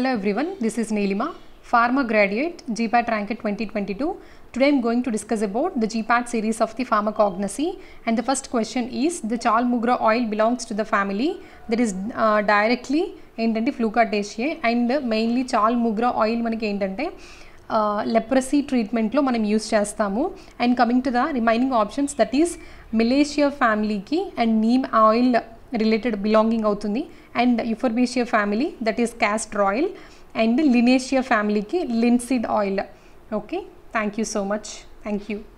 Hello everyone, this is Neelima, Pharma graduate, GPAT Ranked 2022. Today I am going to discuss about the GPAT series of the pharmacognosy and the first question is the Chalmugra oil belongs to the family that is uh, directly ఏంటంటే ఫ్లూకాటేషియే and mainly chaulmoogra oil మనకి ఏంటంటే leprosy uh, ట్రీట్మెంట్లో మనం use చేస్తాము And coming to the remaining options, that is Malaysia family ki and Neem oil related belonging outundi and euphorbia family that is castor oil and linaceae family ki linseed oil okay thank you so much thank you